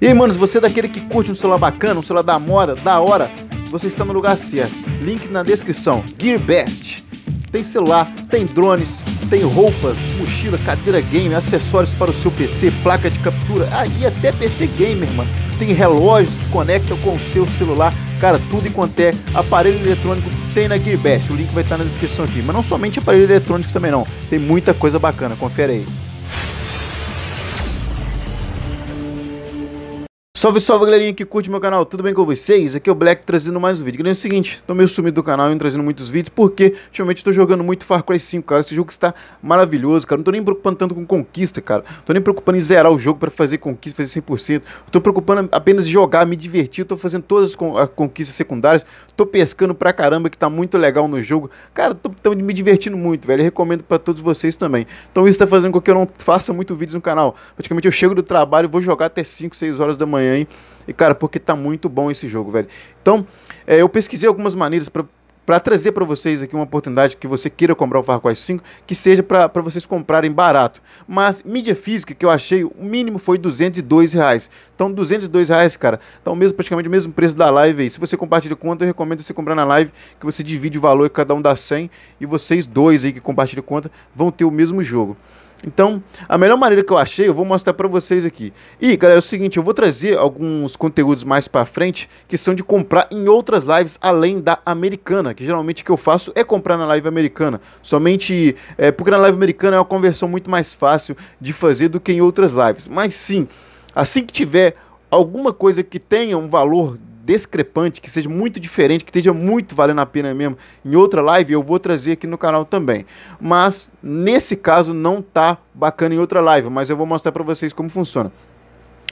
E aí, manos, você é daquele que curte um celular bacana, um celular da moda, da hora, você está no lugar certo. Links na descrição. Gear Best. Tem celular, tem drones, tem roupas, mochila, cadeira game, acessórios para o seu PC, placa de captura, ah, até PC gamer, mano. Tem relógios que conectam com o seu celular, cara, tudo enquanto é aparelho eletrônico tem na Gearbest. O link vai estar na descrição aqui. Mas não somente aparelho eletrônico também não, tem muita coisa bacana, confere aí. Salve, salve galerinha que curte meu canal, tudo bem com vocês? Aqui é o Black trazendo mais um vídeo. Galera, é o seguinte, tô meio sumido do canal e trazendo muitos vídeos, porque ultimamente tô jogando muito Far Cry 5, cara. Esse jogo está maravilhoso, cara. Não tô nem preocupando tanto com conquista, cara. Tô nem preocupando em zerar o jogo pra fazer conquista, fazer 100%. Tô preocupando apenas em jogar, me divertir. Tô fazendo todas as, con as conquistas secundárias. Tô pescando pra caramba, que tá muito legal no jogo. Cara, tô, tô me divertindo muito, velho. Eu recomendo pra todos vocês também. Então isso tá fazendo com que eu não faça muito vídeos no canal. Praticamente eu chego do trabalho, vou jogar até 5, 6 horas da manhã e, cara, porque tá muito bom esse jogo, velho. Então, é, eu pesquisei algumas maneiras para para trazer para vocês aqui uma oportunidade que você queira comprar o Far Cry 5, que seja para vocês comprarem barato. Mas mídia física que eu achei, o mínimo foi 202 reais. Então 202 reais, cara, tá o mesmo, praticamente o mesmo preço da live aí. Se você compartilha conta, eu recomendo você comprar na live, que você divide o valor e cada um dá 100, e vocês dois aí que compartilham conta vão ter o mesmo jogo. Então, a melhor maneira que eu achei, eu vou mostrar para vocês aqui. E, galera, é o seguinte, eu vou trazer alguns conteúdos mais para frente que são de comprar em outras lives além da americana, que geralmente o que eu faço é comprar na live americana. Somente é, porque na live americana é uma conversão muito mais fácil de fazer do que em outras lives. Mas sim, assim que tiver alguma coisa que tenha um valor discrepante, que seja muito diferente, que esteja muito valendo a pena mesmo em outra live, eu vou trazer aqui no canal também. Mas nesse caso não tá bacana em outra live, mas eu vou mostrar para vocês como funciona.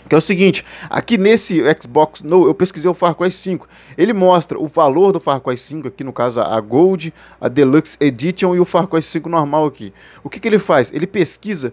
Que é o seguinte, aqui nesse Xbox No, eu pesquisei o Far Cry 5. Ele mostra o valor do Far Cry 5, aqui no caso a Gold, a Deluxe Edition e o Far Cry 5 normal aqui. O que, que ele faz? Ele pesquisa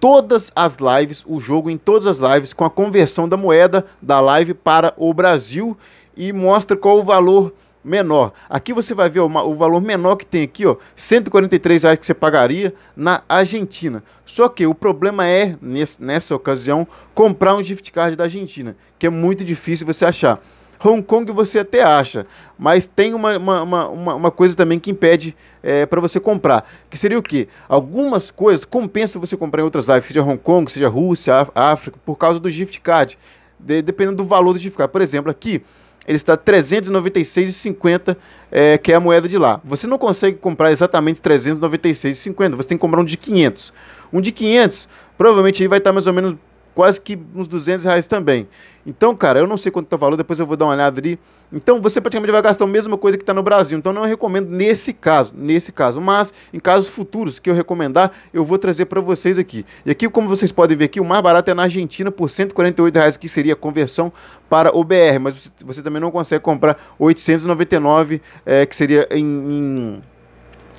todas as lives, o jogo em todas as lives, com a conversão da moeda da live para o Brasil e mostra qual o valor menor. Aqui você vai ver o, valor menor que tem aqui, ó, 143 reais que você pagaria na Argentina. Só que o problema é, nessa ocasião, comprar um gift card da Argentina, que é muito difícil você achar. Hong Kong você até acha, mas tem uma, uma, uma, uma coisa também que impede é, para você comprar, que seria o quê? Algumas coisas compensa você comprar em outras lives, seja Hong Kong, seja Rússia, África, por causa do gift card, de, dependendo do valor do gift card. Por exemplo, aqui ele está 396,50, é, que é a moeda de lá. Você não consegue comprar exatamente 396,50, você tem que comprar um de 500. Um de 500 provavelmente aí vai estar mais ou menos quase que uns 200 reais também. Então, cara, eu não sei quanto tá valor, depois eu vou dar uma olhada ali. Então, você praticamente vai gastar a mesma coisa que está no Brasil. Então, não recomendo nesse caso, nesse caso. Mas, em casos futuros que eu recomendar, eu vou trazer para vocês aqui. E aqui, como vocês podem ver aqui, o mais barato é na Argentina por 148 reais, que seria a conversão para o BR. Mas você também não consegue comprar 899, é, eh, que seria em, em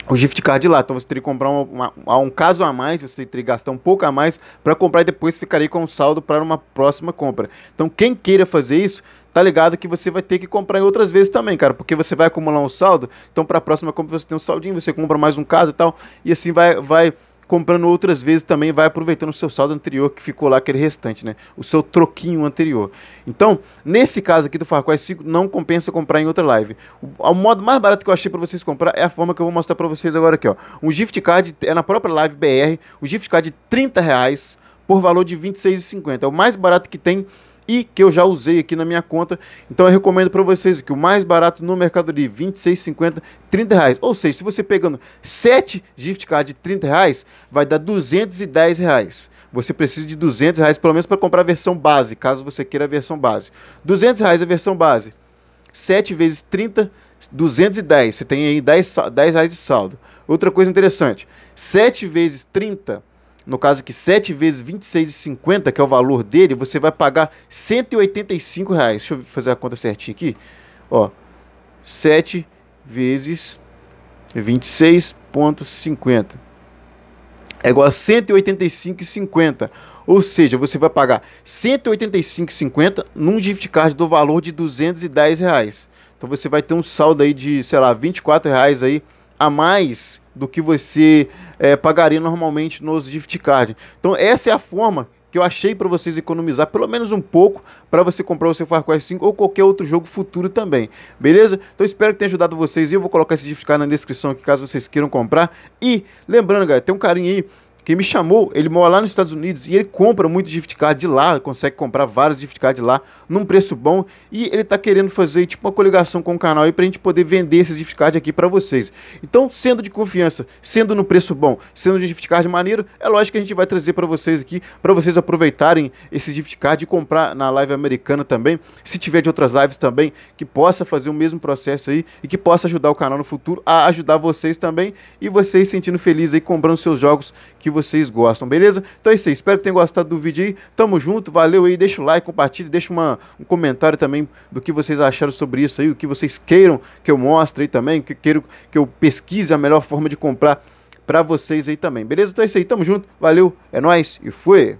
o gift card lá. Então você teria que comprar uma, uma, um caso a mais, você teria que gastar um pouco a mais para comprar e depois ficaria com o saldo para uma próxima compra. Então quem queira fazer isso, tá ligado que você vai ter que comprar em outras vezes também, cara, porque você vai acumular um saldo. Então para a próxima compra você tem um saldinho, você compra mais um caso e tal, e assim vai vai comprando outras vezes também vai aproveitando o seu saldo anterior que ficou lá aquele restante, né? O seu troquinho anterior. Então, nesse caso aqui do Far 5, não compensa comprar em outra live. O, o modo mais barato que eu achei para vocês comprar é a forma que eu vou mostrar para vocês agora aqui, ó. Um gift card é na própria live BR, o gift card de 30 reais por valor de R$ 26,50. É o mais barato que tem e que eu já usei aqui na minha conta. Então eu recomendo para vocês que o mais barato no Mercado Livre, 26,50, 30 reais. Ou seja, se você pegando 7 gift cards de 30 reais, vai dar 210 reais. Você precisa de 200 reais pelo menos para comprar a versão base, caso você queira a versão base. 200 reais a versão base. 7 vezes 30, 210. Você tem aí 10, 10 reais de saldo. Outra coisa interessante, 7 vezes 30 no caso aqui 7 vezes 26,50, que é o valor dele, você vai pagar 185 reais. Deixa eu fazer a conta certinha aqui. Ó, 7 vezes 26,50 é igual a 185,50. Ou seja, você vai pagar 185,50 num gift card do valor de 210 reais. Então você vai ter um saldo aí de, sei lá, 24 reais aí a mais do que você é, pagaria normalmente nos gift card. Então essa é a forma que eu achei para vocês economizar pelo menos um pouco para você comprar o seu Far Cry 5 ou qualquer outro jogo futuro também, beleza? Então espero que tenha ajudado vocês e eu vou colocar esse gift card na descrição aqui caso vocês queiram comprar. E lembrando, galera, tem um carinha aí que me chamou, ele mora lá nos Estados Unidos e ele compra muito gift card de lá, consegue comprar vários gift cards de lá num preço bom e ele tá querendo fazer tipo uma coligação com o canal aí pra gente poder vender esses gift card aqui para vocês. Então, sendo de confiança, sendo no preço bom, sendo de gift card maneiro, é lógico que a gente vai trazer para vocês aqui, para vocês aproveitarem esses gift card e comprar na live americana também, se tiver de outras lives também, que possa fazer o mesmo processo aí e que possa ajudar o canal no futuro a ajudar vocês também e vocês sentindo felizes aí comprando seus jogos que que vocês gostam, beleza? Então é isso aí, espero que tenham gostado do vídeo aí. Tamo junto, valeu aí, deixa o like, compartilha, deixa uma, um comentário também do que vocês acharam sobre isso aí, o que vocês queiram que eu mostre aí também, que queiram que eu pesquise a melhor forma de comprar para vocês aí também, beleza? Então é isso aí, tamo junto, valeu, é nóis e fui!